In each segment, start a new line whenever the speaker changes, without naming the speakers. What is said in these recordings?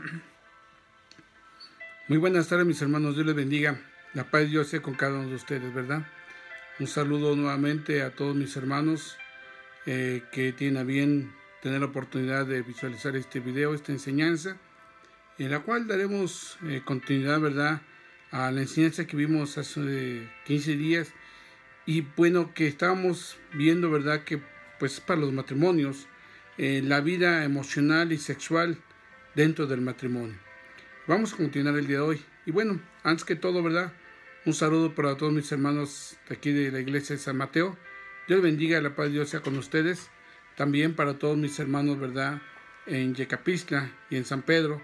Muy buenas tardes mis hermanos, Dios les bendiga. La paz de Dios sea con cada uno de ustedes, ¿verdad? Un saludo nuevamente a todos mis hermanos eh, que tienen a bien tener la oportunidad de visualizar este video, esta enseñanza, en la cual daremos eh, continuidad, ¿verdad? A la enseñanza que vimos hace 15 eh, días y bueno, que estábamos viendo, ¿verdad? Que pues para los matrimonios, la vida emocional y sexual dentro del matrimonio. Vamos a continuar el día de hoy. Y bueno, antes que todo, ¿verdad? Un saludo para todos mis hermanos de aquí de la iglesia de San Mateo. Dios bendiga la paz de Dios sea con ustedes. También para todos mis hermanos, ¿verdad? En Yecapista y en San Pedro.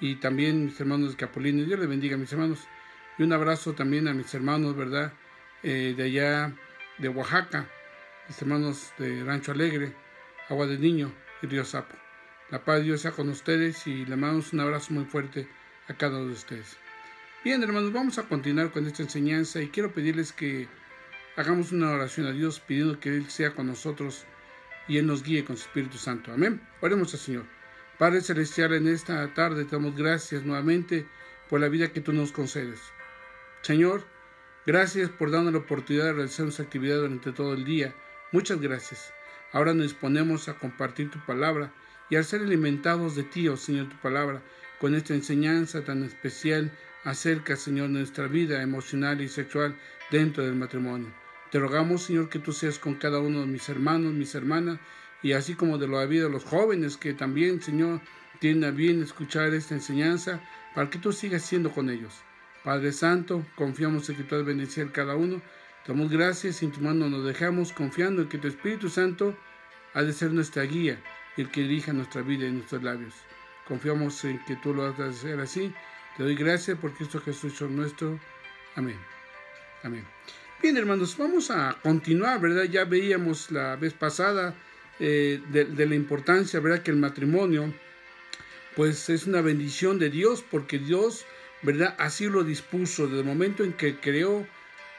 Y también mis hermanos de Capulines. Dios les bendiga, mis hermanos. Y un abrazo también a mis hermanos, ¿verdad? Eh, de allá de Oaxaca. Mis hermanos de Rancho Alegre, Agua del Niño y Río Sapo. La paz de Dios sea con ustedes y le mandamos un abrazo muy fuerte a cada uno de ustedes. Bien, hermanos, vamos a continuar con esta enseñanza y quiero pedirles que hagamos una oración a Dios pidiendo que Él sea con nosotros y Él nos guíe con su Espíritu Santo. Amén. Oremos al Señor. Padre Celestial, en esta tarde te damos gracias nuevamente por la vida que tú nos concedes. Señor, gracias por darnos la oportunidad de realizar nuestra actividad durante todo el día. Muchas gracias. Ahora nos disponemos a compartir tu palabra y al ser alimentados de ti, oh Señor, tu palabra, con esta enseñanza tan especial acerca, Señor, nuestra vida emocional y sexual dentro del matrimonio. Te rogamos, Señor, que tú seas con cada uno de mis hermanos, mis hermanas, y así como de lo habido los jóvenes que también, Señor, tienen a bien escuchar esta enseñanza, para que tú sigas siendo con ellos. Padre Santo, confiamos en que tú has bendecido a cada uno. Damos gracias y en tu mano nos dejamos confiando en que tu Espíritu Santo ha de ser nuestra guía el que dirija nuestra vida y nuestros labios. Confiamos en que tú lo hagas hacer así. Te doy gracias por Cristo Jesús nuestro. Amén. Amén. Bien, hermanos, vamos a continuar, ¿verdad? Ya veíamos la vez pasada eh, de, la importancia, ¿verdad? Que el matrimonio, pues es una bendición de Dios, porque Dios, ¿verdad? Así lo dispuso. Desde el momento en que creó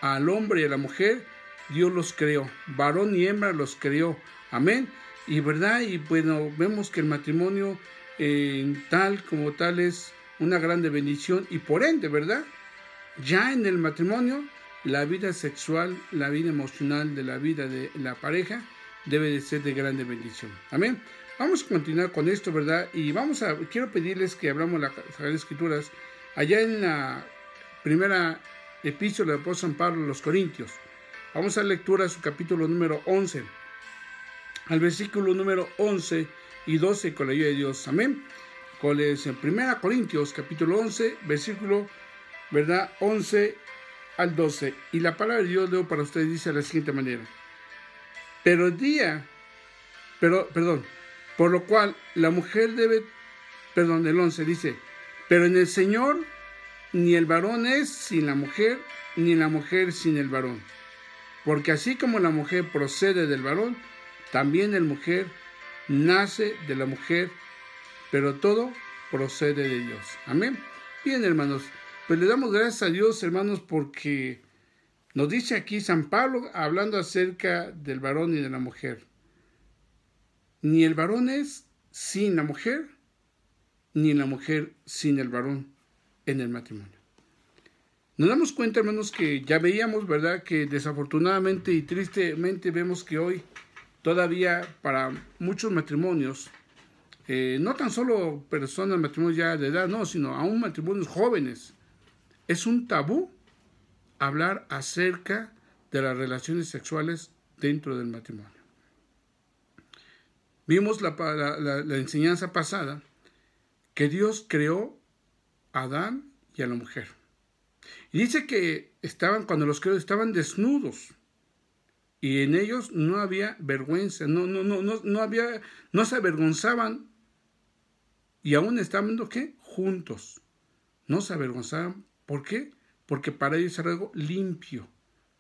al hombre y a la mujer, Dios los creó. Varón y hembra los creó. Amén. Y verdad, y bueno, vemos que el matrimonio eh, tal como tal es una grande bendición y por ende, ¿verdad? Ya en el matrimonio, la vida sexual, la vida emocional de la vida de la pareja debe de ser de grande bendición. Amén. Vamos a continuar con esto, ¿verdad? Y vamos a, quiero pedirles que hablamos las Escrituras allá en la primera epístola de San Pablo a los Corintios. Vamos a lectura su capítulo número 11 al versículo número 11 y 12 con la ayuda de Dios. Amén. Cuál en 1 Corintios capítulo 11, versículo, ¿verdad? 11 al 12. Y la palabra de Dios leo para ustedes dice de la siguiente manera. Pero el día, pero, perdón, por lo cual la mujer debe, perdón, el 11 dice, pero en el Señor ni el varón es sin la mujer, ni la mujer sin el varón. Porque así como la mujer procede del varón, también el mujer nace de la mujer, pero todo procede de Dios. Amén. Bien, hermanos, pues le damos gracias a Dios, hermanos, porque nos dice aquí San Pablo hablando acerca del varón y de la mujer. Ni el varón es sin la mujer, ni la mujer sin el varón en el matrimonio. Nos damos cuenta, hermanos, que ya veíamos, ¿verdad? Que desafortunadamente y tristemente vemos que hoy todavía para muchos matrimonios, eh, no tan solo personas matrimonios ya de edad, no, sino aún matrimonios jóvenes, es un tabú hablar acerca de las relaciones sexuales dentro del matrimonio. Vimos la, la, enseñanza pasada que Dios creó a Adán y a la mujer. Y dice que estaban, cuando los creó, estaban desnudos y en ellos no había vergüenza, no, no, no, no, no había, no se avergonzaban y aún estaban, ¿qué? juntos, no se avergonzaban. ¿Por qué? Porque para ellos era algo limpio,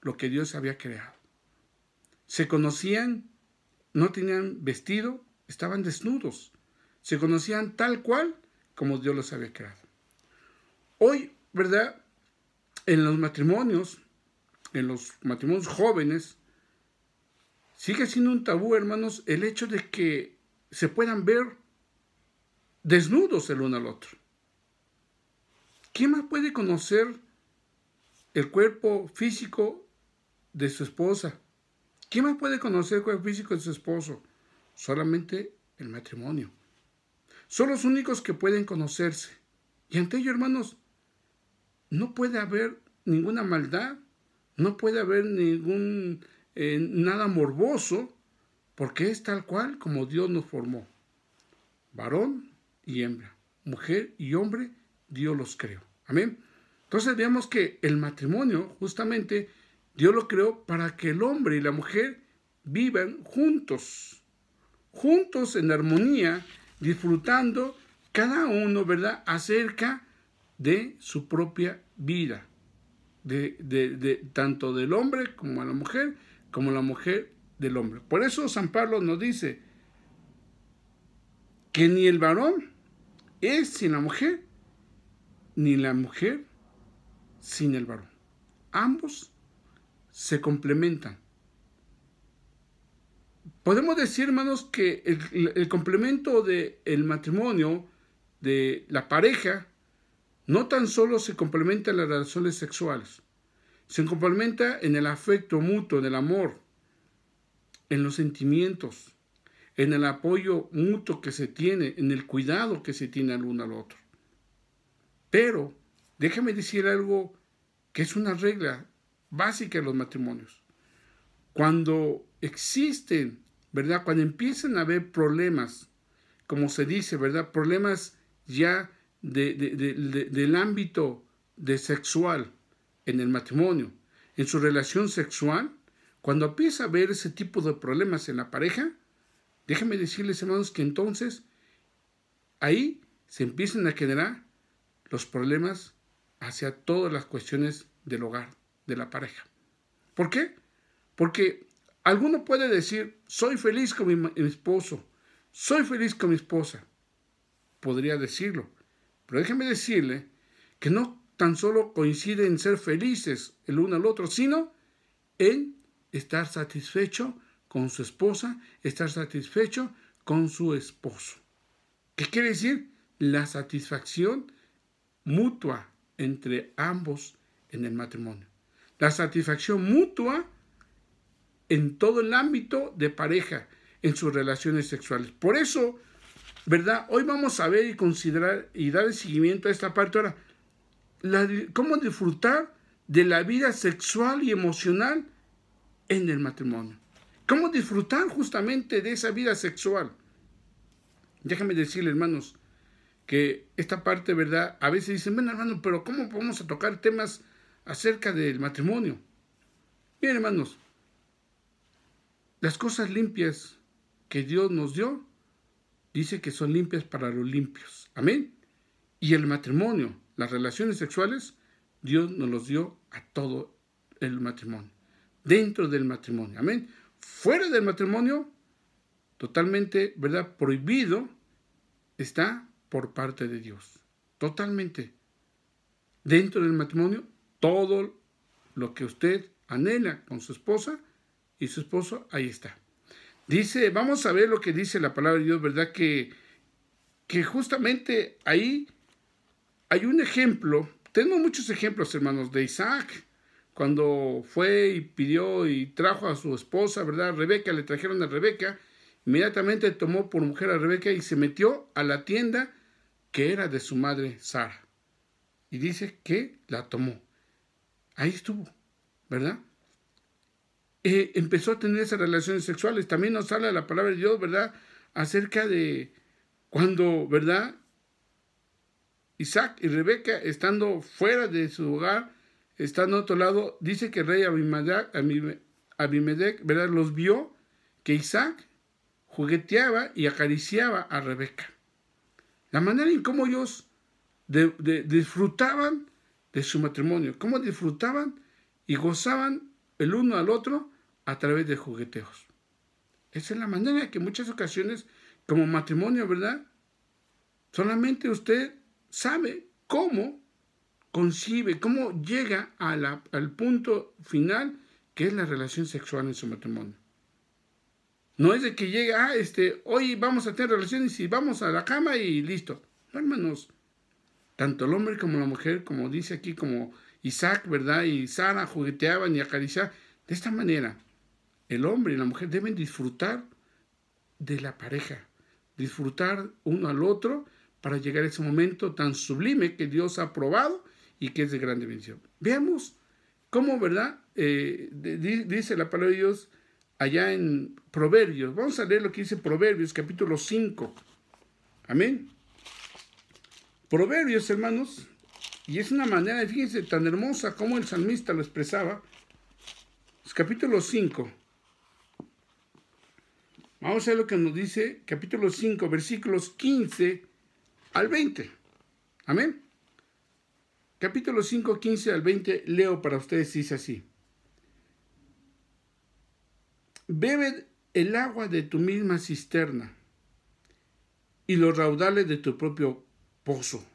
lo que Dios había creado. Se conocían, no tenían vestido, estaban desnudos. Se conocían tal cual como Dios los había creado. Hoy, ¿verdad? En los matrimonios, en los matrimonios jóvenes, sigue siendo un tabú, hermanos, el hecho de que se puedan ver desnudos el uno al otro. ¿Quién más puede conocer el cuerpo físico de su esposa? ¿Quién más puede conocer el cuerpo físico de su esposo? Solamente el matrimonio. Son los únicos que pueden conocerse. Y ante ello, hermanos, no puede haber ninguna maldad, no puede haber ningún eh, nada morboso, porque es tal cual como Dios nos formó. Varón y hembra, mujer y hombre, Dios los creó. Amén. Entonces veamos que el matrimonio, justamente, Dios lo creó para que el hombre y la mujer vivan juntos, juntos en armonía, disfrutando cada uno, ¿verdad?, acerca de su propia vida, tanto del hombre como a la mujer, como la mujer del hombre. Por eso San Pablo nos dice que ni el varón es sin la mujer, ni la mujer sin el varón. Ambos se complementan. Podemos decir, hermanos, que el, complemento del el matrimonio, de la pareja, no tan solo se complementa las relaciones sexuales, se complementa en el afecto mutuo, en el amor, en los sentimientos, en el apoyo mutuo que se tiene, en el cuidado que se tiene al uno al otro. Pero déjame decir algo que es una regla básica de los matrimonios. Cuando existen, ¿verdad? Cuando empiezan a haber problemas, como se dice, ¿verdad? Problemas ya del ámbito de sexual, en el matrimonio, en su relación sexual, cuando empieza a ver ese tipo de problemas en la pareja, déjenme decirles, hermanos, que entonces ahí se empiezan a generar los problemas hacia todas las cuestiones del hogar, de la pareja. ¿Por qué? Porque alguno puede decir, soy feliz con mi, mi esposo, soy feliz con mi esposa. Podría decirlo, pero déjeme decirle que no tan solo coincide en ser felices el uno al otro, sino en estar satisfecho con su esposa, estar satisfecho con su esposo. ¿Qué quiere decir? La satisfacción mutua entre ambos en el matrimonio. La satisfacción mutua en todo el ámbito de pareja, en sus relaciones sexuales. Por eso, ¿verdad? Hoy vamos a ver y considerar y dar el seguimiento a esta parte. Ahora, cómo disfrutar de la vida sexual y emocional en el matrimonio. Cómo disfrutar justamente de esa vida sexual. Déjame decirle, hermanos, que esta parte, ¿verdad? A veces dicen, bueno, hermano, pero ¿cómo vamos a tocar temas acerca del matrimonio? Bien, hermanos, las cosas limpias que Dios nos dio, dice que son limpias para los limpios. Amén. Y el matrimonio las relaciones sexuales, Dios nos los dio a todo el matrimonio, dentro del matrimonio, amén. Fuera del matrimonio, totalmente, ¿verdad? Prohibido está por parte de Dios, totalmente. Dentro del matrimonio, todo lo que usted anhela con su esposa y su esposo, ahí está. Dice, vamos a ver lo que dice la palabra de Dios, ¿verdad? Que, que justamente ahí hay un ejemplo, tengo muchos ejemplos, hermanos, de Isaac, cuando fue y pidió y trajo a su esposa, ¿verdad? Rebeca, le trajeron a Rebeca, inmediatamente tomó por mujer a Rebeca y se metió a la tienda que era de su madre Sara. Y dice que la tomó. Ahí estuvo, ¿verdad? Eh, empezó a tener esas relaciones sexuales. También nos habla la palabra de Dios, ¿verdad? Acerca de cuando, ¿verdad? Isaac y Rebeca, estando fuera de su hogar, estando a otro lado, dice que el rey Abimelech, ¿verdad? los vio que Isaac jugueteaba y acariciaba a Rebeca. La manera en cómo ellos disfrutaban de su matrimonio, cómo disfrutaban y gozaban el uno al otro a través de jugueteos. Esa es la manera que muchas ocasiones, como matrimonio, ¿verdad? Solamente usted sabe cómo concibe, cómo llega al punto final que es la relación sexual en su matrimonio. No es de que llega, ah, este, hoy vamos a tener relaciones y vamos a la cama y listo. No, hermanos, tanto el hombre como la mujer, como dice aquí, como Isaac, ¿verdad? Y Sara jugueteaban y acariciaban. De esta manera, el hombre y la mujer deben disfrutar de la pareja, disfrutar uno al otro para llegar a ese momento tan sublime que Dios ha probado y que es de gran dimensión. Veamos cómo, ¿verdad? Eh, dice la palabra de Dios allá en Proverbios. Vamos a leer lo que dice Proverbios, capítulo 5. Amén. Proverbios, hermanos, y es una manera, fíjense, tan hermosa como el salmista lo expresaba. capítulo 5. Vamos a ver lo que nos dice capítulo 5, versículos 15 al 20. Amén. Capítulo 5, 15 al 20, leo para ustedes, dice así. Bebe el agua de tu misma cisterna y los raudales de tu propio pozo.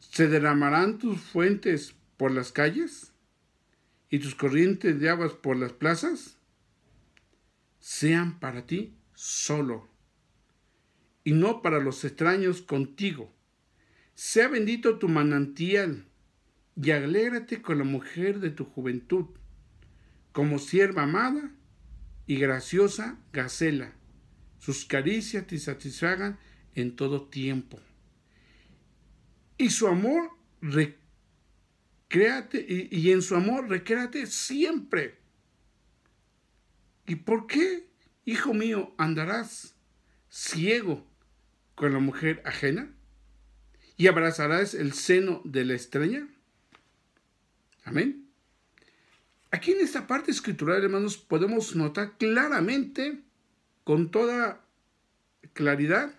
¿Se derramarán tus fuentes por las calles y tus corrientes de aguas por las plazas? Sean para ti solo y no para los extraños contigo. Sea bendito tu manantial y alégrate con la mujer de tu juventud, como sierva amada y graciosa gacela. Sus caricias te satisfagan en todo tiempo. Y su amor recréate, y, en su amor recréate siempre. ¿Y por qué, hijo mío, andarás ciego con la mujer ajena? ¿Y abrazarás el seno de la extraña? Amén. Aquí en esta parte escritural, hermanos, podemos notar claramente, con toda claridad,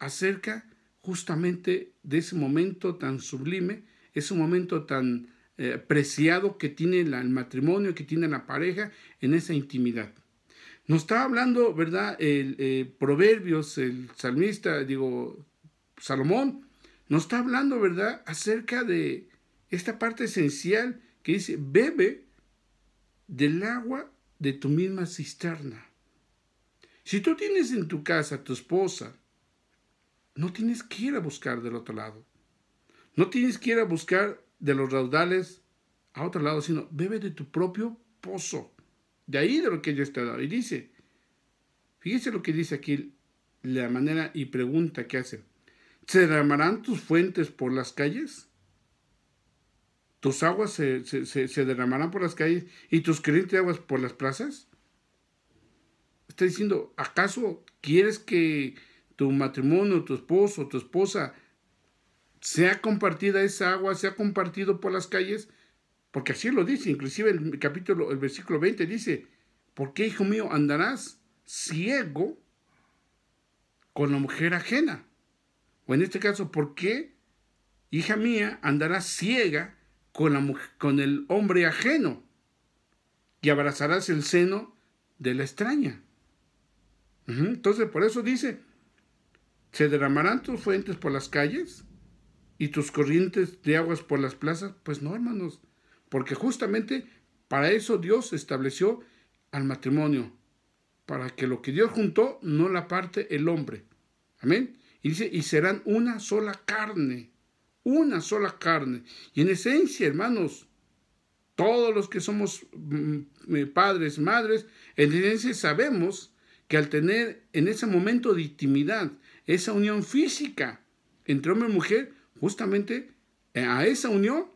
acerca justamente de ese momento tan sublime, ese momento tan eh, preciado que tiene el matrimonio, que tiene la pareja en esa intimidad. Nos está hablando, ¿verdad? El eh, Proverbios, el salmista, digo, Salomón, nos está hablando, ¿verdad?, acerca de esta parte esencial que dice, bebe del agua de tu misma cisterna. Si tú tienes en tu casa a tu esposa, no tienes que ir a buscar del otro lado. No tienes que ir a buscar de los raudales a otro lado, sino bebe de tu propio pozo. De ahí de lo que ella está dado. Y dice, fíjese lo que dice aquí la manera y pregunta que hace. ¿Se derramarán tus fuentes por las calles? ¿Tus aguas se, derramarán por las calles y tus corrientes aguas por las plazas? Está diciendo, ¿acaso quieres que tu matrimonio, tu esposo, tu esposa, sea compartida esa agua, sea compartido por las calles? Porque así lo dice, inclusive el capítulo, el versículo 20 dice, ¿por qué, hijo mío, andarás ciego con la mujer ajena? O en este caso, ¿por qué, hija mía, andarás ciega con, con el hombre ajeno y abrazarás el seno de la extraña? Entonces, por eso dice, se derramarán tus fuentes por las calles y tus corrientes de aguas por las plazas. Pues no, hermanos, porque justamente para eso Dios estableció al matrimonio, para que lo que Dios juntó no la parte el hombre. Amén. Y dice, y serán una sola carne, una sola carne. Y en esencia, hermanos, todos los que somos mm, eh, padres, madres, en esencia sabemos que al tener en ese momento de intimidad, esa unión física entre hombre y mujer, justamente eh, a esa unión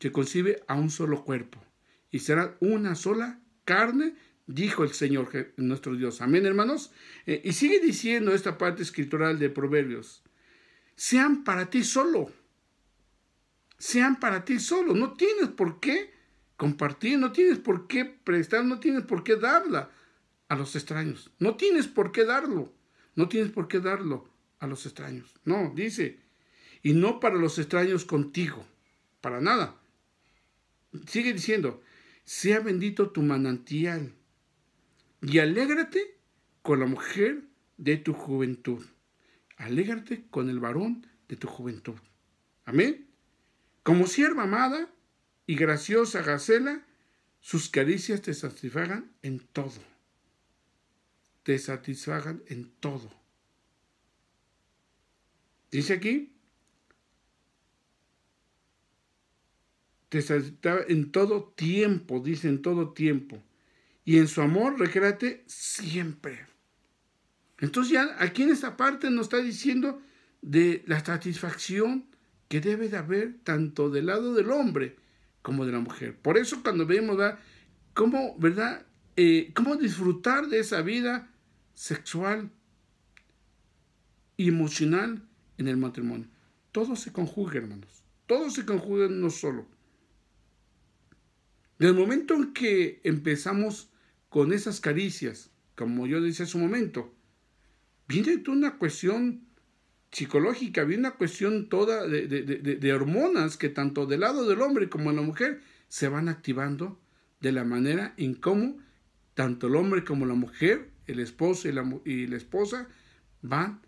que concibe a un solo cuerpo y será una sola carne, dijo el Señor nuestro Dios. Amén, hermanos. Eh, y sigue diciendo esta parte escritural de Proverbios, sean para ti solo, sean para ti solo, no tienes por qué compartir, no tienes por qué prestar, no tienes por qué darla a los extraños, no tienes por qué darlo, no tienes por qué darlo a los extraños, no, dice, y no para los extraños contigo, para nada, sigue diciendo, sea bendito tu manantial y alégrate con la mujer de tu juventud. Alégrate con el varón de tu juventud. Amén. Como sierva amada y graciosa Gacela, sus caricias te satisfagan en todo. Te satisfagan en todo. Dice aquí, te en todo tiempo, dice en todo tiempo. Y en su amor, recréate siempre. Entonces ya aquí en esta parte nos está diciendo de la satisfacción que debe de haber tanto del lado del hombre como de la mujer. Por eso cuando vemos cómo, ¿verdad? Eh, cómo disfrutar de esa vida sexual y emocional en el matrimonio. Todo se conjuga, hermanos. Todo se conjuga no solo. Desde el momento en que empezamos con esas caricias, como yo decía hace un momento, viene toda una cuestión psicológica, viene una cuestión toda de, hormonas que tanto del lado del hombre como de la mujer se van activando de la manera en cómo tanto el hombre como la mujer, el esposo y la, esposa van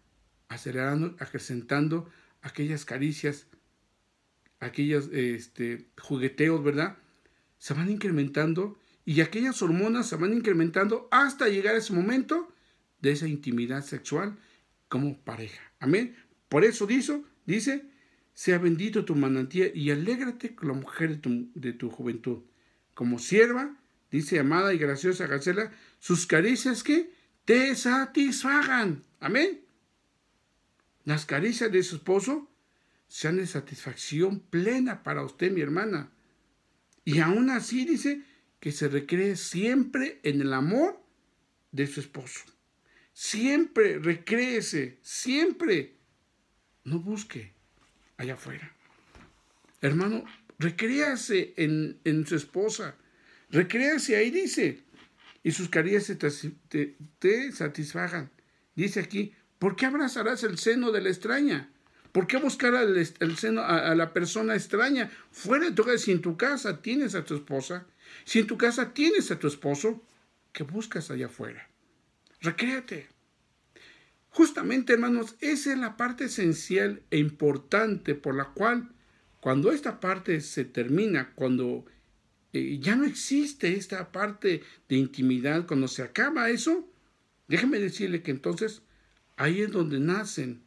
acelerando, acrecentando aquellas caricias, aquellos este, jugueteos, ¿verdad? se van incrementando y aquellas hormonas se van incrementando hasta llegar a ese momento de esa intimidad sexual como pareja. Amén. Por eso dice, dice, sea bendito tu manantía y alégrate con la mujer de tu, juventud. Como sierva, dice amada y graciosa Gacela, sus caricias que te satisfagan. Amén. Las caricias de su esposo sean de satisfacción plena para usted, mi hermana. Y aún así dice que se recree siempre en el amor de su esposo. Siempre recréese, siempre. No busque allá afuera. Hermano, recréase en, en su esposa. Recréase, ahí dice. Y sus carías te, te satisfagan. Dice aquí, ¿por qué abrazarás el seno de la extraña? ¿Por qué buscar seno, a, la persona extraña? Fuera de tu casa, si en tu casa tienes a tu esposa, si en tu casa tienes a tu esposo, ¿qué buscas allá afuera? Recréate. Justamente, hermanos, esa es la parte esencial e importante por la cual cuando esta parte se termina, cuando eh, ya no existe esta parte de intimidad, cuando se acaba eso, déjeme decirle que entonces ahí es donde nacen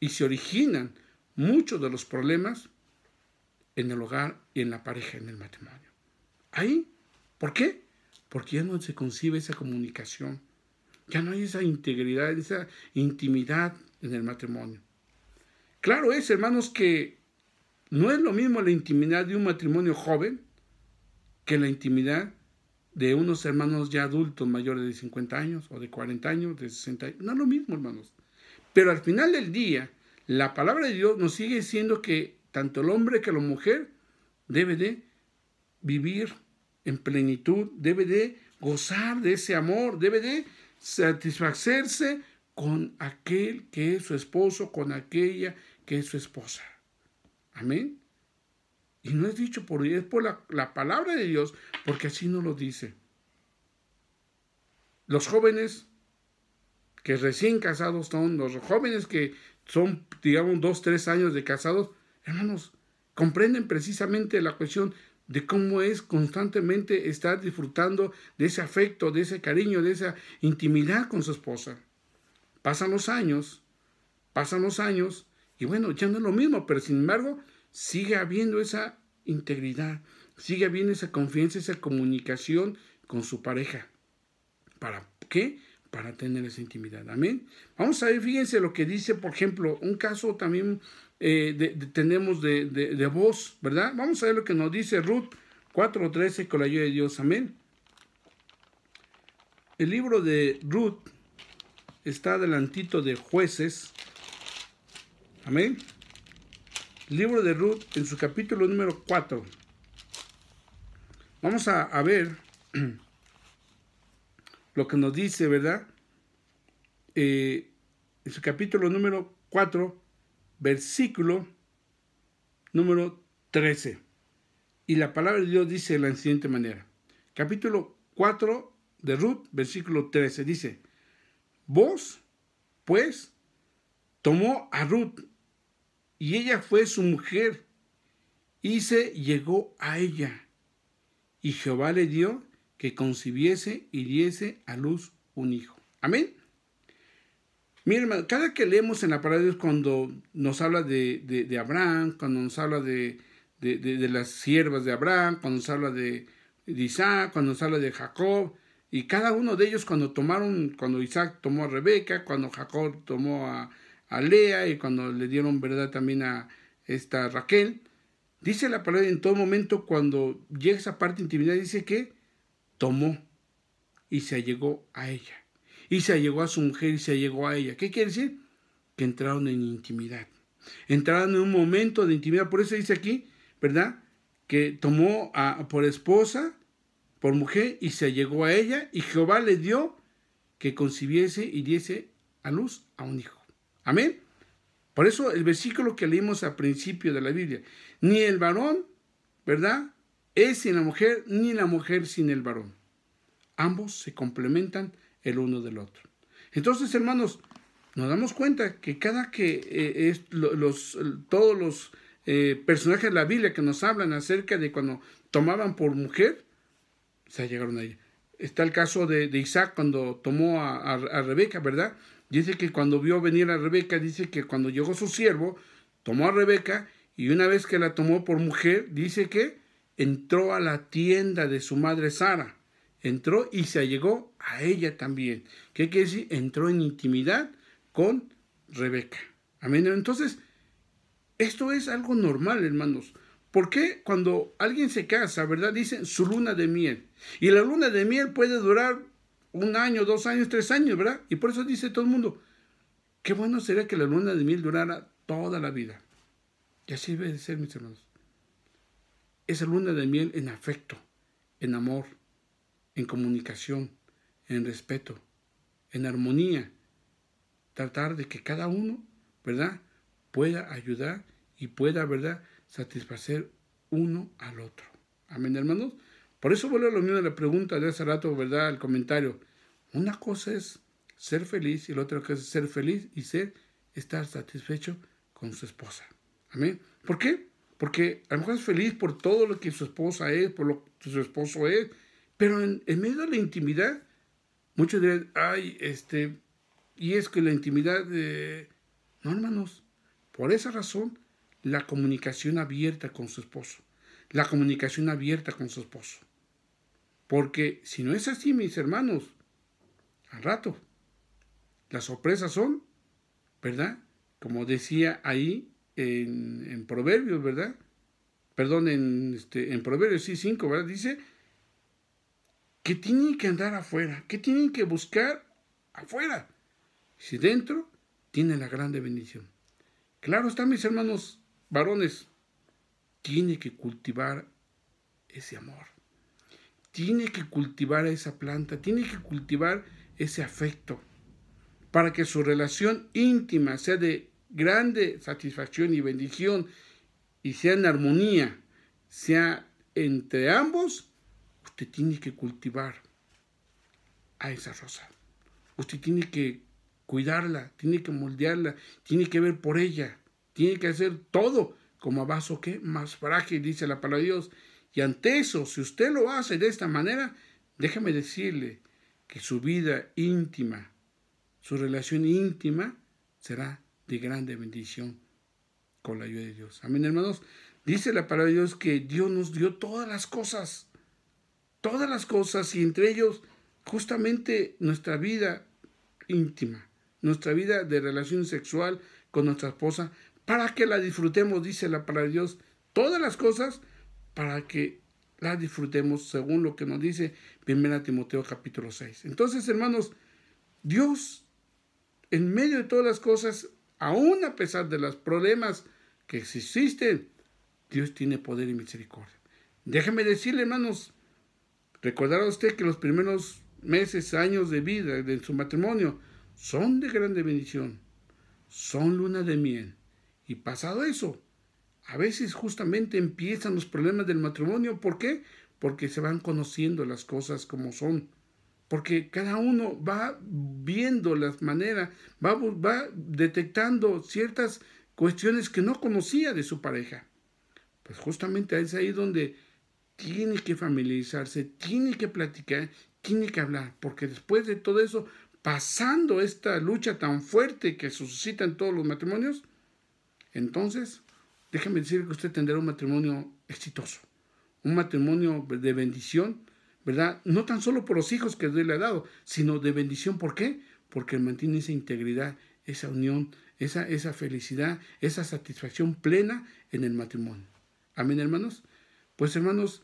y se originan muchos de los problemas en el hogar y en la pareja, en el matrimonio. Ahí, ¿por qué? Porque ya no se concibe esa comunicación, ya no hay esa integridad, esa intimidad en el matrimonio. Claro es, hermanos, que no es lo mismo la intimidad de un matrimonio joven que la intimidad de unos hermanos ya adultos mayores de 50 años o de 40 años, de 60 años. No es lo mismo, hermanos. Pero al final del día, la palabra de Dios nos sigue diciendo que tanto el hombre que la mujer debe de vivir en plenitud, debe de gozar de ese amor, debe de satisfacerse con aquel que es su esposo, con aquella que es su esposa. Amén. Y no es dicho por es por la, palabra de Dios, porque así no lo dice. Los jóvenes que recién casados son, los jóvenes que son, digamos, dos, tres años de casados, hermanos, comprenden precisamente la cuestión de cómo es constantemente estar disfrutando de ese afecto, de ese cariño, de esa intimidad con su esposa. Pasan los años, pasan los años, y bueno, ya no es lo mismo, pero sin embargo, sigue habiendo esa integridad, sigue habiendo esa confianza, esa comunicación con su pareja. ¿Para qué? para tener esa intimidad. Amén. Vamos a ver, fíjense lo que dice, por ejemplo, un caso también eh, de, tenemos de, voz, ¿verdad? Vamos a ver lo que nos dice Ruth 4.13 con la ayuda de Dios. Amén. El libro de Ruth está adelantito de jueces. Amén. El libro de Ruth en su capítulo número 4. Vamos a ver. lo que nos dice, ¿verdad? Es eh, en su capítulo número 4, versículo número 13. Y la palabra de Dios dice de la siguiente manera. Capítulo 4 de Ruth, versículo 13, dice, vos, pues, tomó a Ruth y ella fue su mujer y se llegó a ella. Y Jehová le dio que concibiese y diese a luz un hijo. Amén. Mi hermano, cada que leemos en la palabra cuando nos habla de, Abraham, cuando nos habla de, de, las siervas de Abraham, cuando nos habla de, Isaac, cuando nos habla de Jacob, y cada uno de ellos cuando tomaron, cuando Isaac tomó a Rebeca, cuando Jacob tomó a, Lea y cuando le dieron verdad también a esta Raquel, dice la palabra en todo momento cuando llega esa parte de intimidad, dice que tomó y se allegó a ella. Y se allegó a su mujer y se allegó a ella. ¿Qué quiere decir? Que entraron en intimidad. Entraron en un momento de intimidad. Por eso dice aquí, ¿verdad? Que tomó a, por esposa, por mujer, y se allegó a ella. Y Jehová le dio que concibiese y diese a luz a un hijo. Amén. Por eso el versículo que leímos al principio de la Biblia, ni el varón, ¿verdad? Es sin la mujer ni la mujer sin el varón. Ambos se complementan el uno del otro. Entonces, hermanos, nos damos cuenta que cada que eh, los, todos los eh, personajes de la Biblia que nos hablan acerca de cuando tomaban por mujer, se llegaron ahí. Está el caso de, Isaac cuando tomó a, Rebeca, ¿verdad? Dice que cuando vio venir a Rebeca, dice que cuando llegó su siervo, tomó a Rebeca y una vez que la tomó por mujer, dice que entró a la tienda de su madre Sara. Entró y se allegó a ella también. ¿Qué quiere decir? Entró en intimidad con Rebeca. Amén. Entonces, esto es algo normal, hermanos. ¿Por qué cuando alguien se casa, verdad? Dicen su luna de miel. Y la luna de miel puede durar un año, dos años, tres años, ¿verdad? Y por eso dice todo el mundo, qué bueno sería que la luna de miel durara toda la vida. Y así debe de ser, mis hermanos esa luna de miel en afecto, en amor, en comunicación, en respeto, en armonía. Tratar de que cada uno, ¿verdad?, pueda ayudar y pueda, ¿verdad?, satisfacer uno al otro. Amén, hermanos. Por eso vuelve a lo mismo de la pregunta de hace rato, ¿verdad? al comentario. Una cosa es ser feliz y la otra cosa es ser feliz y ser, estar satisfecho con su esposa. Amén. ¿Por qué? Porque a lo mejor es feliz por todo lo que su esposa es, por lo que su esposo es, pero en, medio de la intimidad, muchos dirán, ay, este, y es que la intimidad, no hermanos, por esa razón, la comunicación abierta con su esposo, la comunicación abierta con su esposo. Porque si no es así, mis hermanos, al rato, las sorpresas son, ¿verdad? Como decía ahí en, Proverbios, ¿verdad? Perdón, en, este, Proverbios, 5, ¿verdad? Dice que tienen que andar afuera, que tienen que buscar afuera. Si dentro, tiene la grande bendición. Claro está, mis hermanos varones, tiene que cultivar ese amor. Tiene que cultivar esa planta, tiene que cultivar ese afecto para que su relación íntima sea de grande satisfacción y bendición y sea en armonía, sea entre ambos, usted tiene que cultivar a esa rosa. Usted tiene que cuidarla, tiene que moldearla, tiene que ver por ella, tiene que hacer todo como a vaso que más frágil, dice la palabra de Dios. Y ante eso, si usted lo hace de esta manera, déjame decirle que su vida íntima, su relación íntima será de grande bendición con la ayuda de Dios. Amén, hermanos. Dice la palabra de Dios que Dios nos dio todas las cosas, todas las cosas, y entre ellos justamente nuestra vida íntima, nuestra vida de relación sexual con nuestra esposa, para que la disfrutemos, dice la palabra de Dios, todas las cosas, para que la disfrutemos según lo que nos dice 1 Timoteo capítulo 6. Entonces, hermanos, Dios, en medio de todas las cosas, aún a pesar de los problemas que existen, Dios tiene poder y misericordia. Déjeme decirle, hermanos, recordar a usted que los primeros meses, años de vida de su matrimonio son de grande bendición, son luna de miel. Y pasado eso, a veces justamente empiezan los problemas del matrimonio. ¿Por qué? Porque se van conociendo las cosas como son porque cada uno va viendo las maneras, va, va detectando ciertas cuestiones que no conocía de su pareja. Pues justamente es ahí donde tiene que familiarizarse, tiene que platicar, tiene que hablar, porque después de todo eso, pasando esta lucha tan fuerte que suscita en todos los matrimonios, entonces, déjame decir que usted tendrá un matrimonio exitoso, un matrimonio de bendición, ¿verdad? No tan solo por los hijos que Dios le ha dado, sino de bendición. ¿Por qué? Porque mantiene esa integridad, esa unión, esa, esa felicidad, esa satisfacción plena en el matrimonio. Amén, hermanos. Pues, hermanos,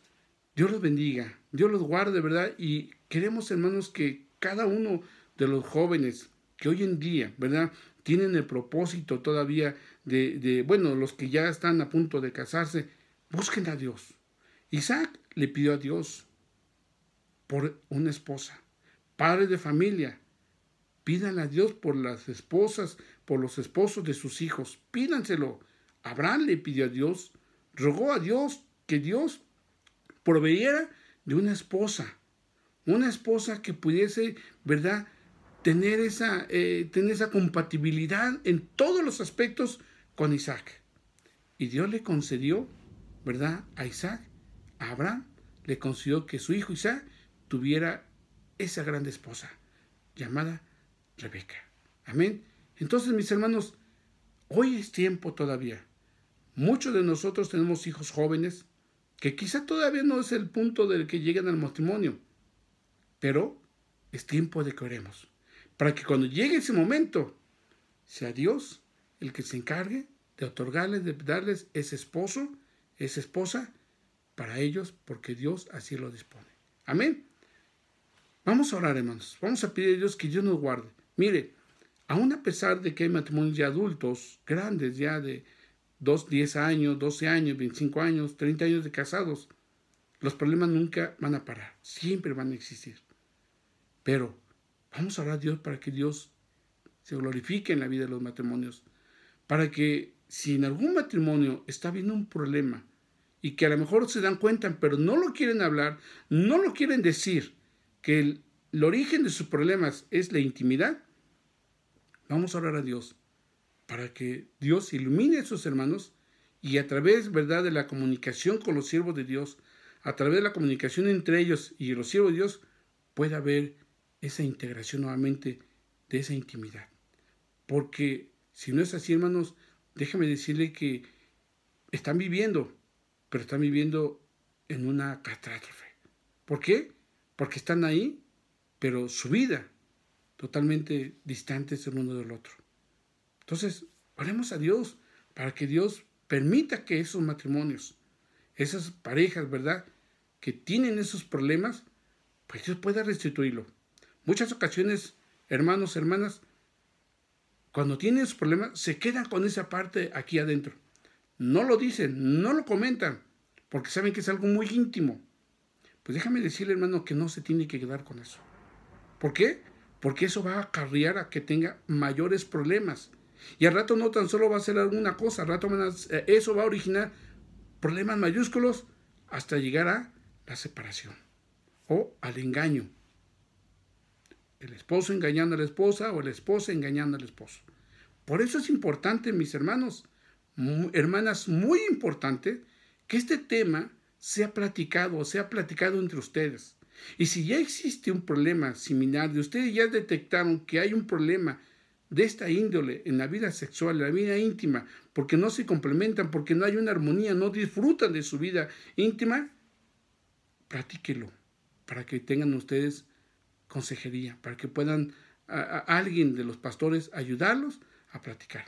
Dios los bendiga, Dios los guarde, ¿verdad? Y queremos, hermanos, que cada uno de los jóvenes que hoy en día, ¿verdad? Tienen el propósito todavía de, de, bueno, los que ya están a punto de casarse, busquen a Dios. Isaac le pidió a Dios, por una esposa. Padre de familia, pídanle a Dios por las esposas, por los esposos de sus hijos. Pídanselo. Abraham le pidió a Dios, rogó a Dios que Dios proveyera de una esposa, una esposa que pudiese, ¿verdad?, tener esa, eh, tener esa compatibilidad en todos los aspectos con Isaac. Y Dios le concedió, ¿verdad?, a Isaac, a Abraham, le concedió que su hijo Isaac tuviera esa grande esposa llamada Rebeca. Amén. Entonces, mis hermanos, hoy es tiempo todavía. Muchos de nosotros tenemos hijos jóvenes que quizá todavía no es el punto del que lleguen al matrimonio, pero es tiempo de que oremos, para que cuando llegue ese momento, sea Dios el que se encargue de otorgarles, de darles ese esposo, esa esposa, para ellos, porque Dios así lo dispone. Amén. Vamos a orar, hermanos. Vamos a pedir a Dios que Dios nos guarde. Mire, aún a pesar de que hay matrimonios ya adultos, grandes ya de 2, 10 años, 12 años, 25 años, 30 años de casados, los problemas nunca van a parar, siempre van a existir. Pero vamos a orar a Dios para que Dios se glorifique en la vida de los matrimonios, para que si en algún matrimonio está habiendo un problema y que a lo mejor se dan cuenta, pero no lo quieren hablar, no lo quieren decir, que el, origen de sus problemas es la intimidad, vamos a orar a Dios para que Dios ilumine a sus hermanos y a través, ¿verdad?, de la comunicación con los siervos de Dios, a través de la comunicación entre ellos y los siervos de Dios, pueda haber esa integración nuevamente de esa intimidad. Porque si no es así, hermanos, déjame decirle que están viviendo, pero están viviendo en una catástrofe. ¿Por qué? porque están ahí, pero su vida totalmente distante es el uno del otro. Entonces, oremos a Dios para que Dios permita que esos matrimonios, esas parejas, ¿verdad?, que tienen esos problemas, pues Dios pueda restituirlo. Muchas ocasiones, hermanos, hermanas, cuando tienen esos problemas, se quedan con esa parte aquí adentro. No lo dicen, no lo comentan, porque saben que es algo muy íntimo. Pues déjame decirle, hermano, que no se tiene que quedar con eso. ¿Por qué? Porque eso va a acarrear a que tenga mayores problemas. Y al rato no tan solo va a ser alguna cosa, al rato eh, eso va a originar problemas mayúsculos hasta llegar a la separación o al engaño. El esposo engañando a la esposa o la esposa engañando al esposo. Por eso es importante, mis hermanos, hermanas, muy importante que este tema se ha platicado, se ha platicado entre ustedes. Y si ya existe un problema similar, y ustedes ya detectaron que hay un problema de esta índole en la vida sexual, en la vida íntima, porque no se complementan, porque no hay una armonía, no disfrutan de su vida íntima, platíquelo para que tengan ustedes consejería, para que puedan alguien de los pastores ayudarlos a platicar.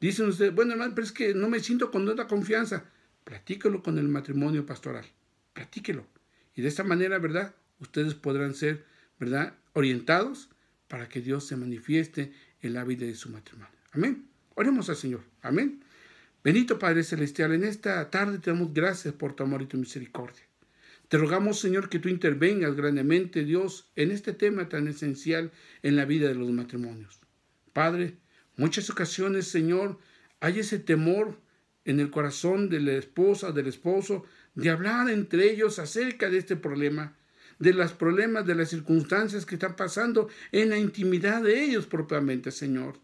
Dicen ustedes, bueno hermano, pero es que no me siento con tanta confianza. Platíquelo con el matrimonio pastoral, platíquelo. Y de esta manera, ¿verdad? Ustedes podrán ser, ¿verdad? Orientados para que Dios se manifieste en la vida de su matrimonio. Amén. Oremos al Señor. Amén. Bendito Padre Celestial, en esta tarde te damos gracias por tu amor y tu misericordia. Te rogamos, Señor, que tú intervengas grandemente, Dios, en este tema tan esencial en la vida de los matrimonios. Padre, muchas ocasiones, Señor, hay ese temor en el corazón de la esposa, del esposo, de hablar entre ellos acerca de este problema, de los problemas, de las circunstancias que están pasando en la intimidad de ellos propiamente, Señor.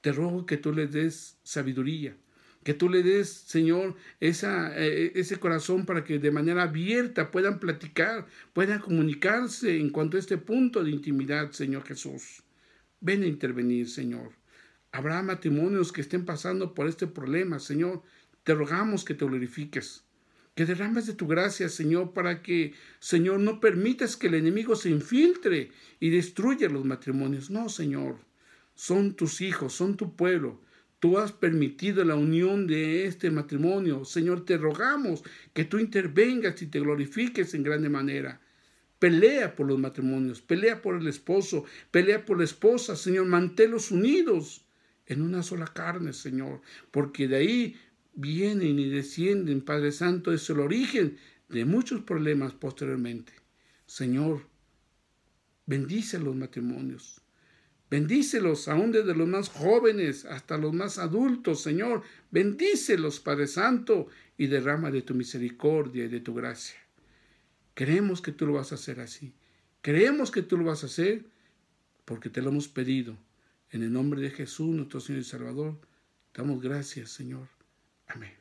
Te ruego que tú les des sabiduría, que tú le des, Señor, eh, ese corazón para que de manera abierta puedan platicar, puedan comunicarse en cuanto a este punto de intimidad, Señor Jesús. Ven a intervenir, Señor. Habrá matrimonios que estén pasando por este problema, Señor. Te rogamos que te glorifiques, que derrames de tu gracia, Señor, para que, Señor, no permitas que el enemigo se infiltre y destruya los matrimonios. No, Señor, son tus hijos, son tu pueblo. Tú has permitido la unión de este matrimonio. Señor, te rogamos que tú intervengas y te glorifiques en grande manera. Pelea por los matrimonios, pelea por el esposo, pelea por la esposa, Señor, manténlos unidos en una sola carne, Señor, porque de ahí vienen y descienden, Padre Santo, es el origen de muchos problemas posteriormente. Señor, bendice los matrimonios. Bendícelos aún desde los más jóvenes hasta los más adultos, Señor. Bendícelos, Padre Santo, y derrama de tu misericordia y de tu gracia. Creemos que tú lo vas a hacer así. Creemos que tú lo vas a hacer porque te lo hemos pedido en el nombre de Jesús, nuestro Señor y Salvador, damos gracias, Señor. Amén.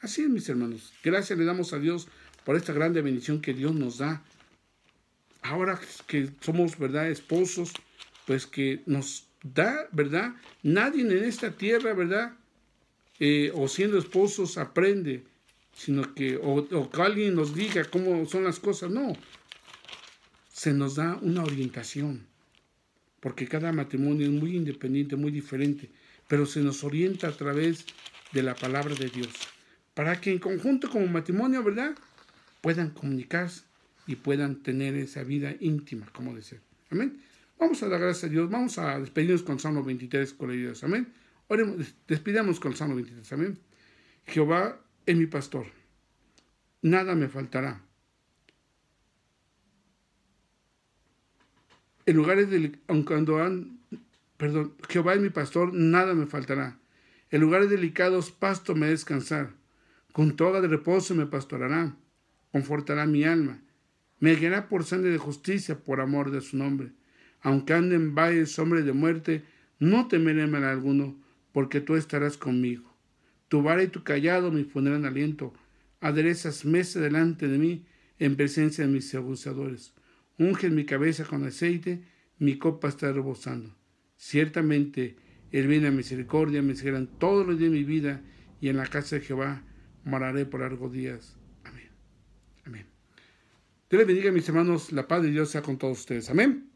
Así es, mis hermanos. Gracias le damos a Dios por esta grande bendición que Dios nos da. Ahora que somos, ¿verdad?, esposos, pues que nos da, ¿verdad? Nadie en esta tierra, ¿verdad? Eh, o siendo esposos aprende, sino que, o, que alguien nos diga cómo son las cosas, no. Se nos da una orientación porque cada matrimonio es muy independiente, muy diferente, pero se nos orienta a través de la palabra de Dios, para que en conjunto como matrimonio, ¿verdad?, puedan comunicarse y puedan tener esa vida íntima, como decir, Amén. Vamos a dar gracias a Dios, vamos a despedirnos con Salmo 23, con la Dios. Amén. Oremos, despidamos con Salmo 23. Amén. Jehová es mi pastor, nada me faltará En lugares del, cuando han, perdón, Jehová es mi pastor, nada me faltará. En lugares delicados pasto me descansar. Con toda de reposo me pastorará, confortará mi alma. Me guiará por sangre de justicia, por amor de su nombre. Aunque anden en valles, hombre de muerte, no temeré mal alguno, porque tú estarás conmigo. Tu vara y tu callado me pondrán aliento. Aderezas mesa delante de mí, en presencia de mis abusadores. Unge mi cabeza con aceite, mi copa está rebosando. Ciertamente, el bien y la misericordia me seguirán todos los días de mi vida, y en la casa de Jehová moraré por largos días. Amén. Amén. Dios le bendiga, mis hermanos, la paz de Dios sea con todos ustedes. Amén.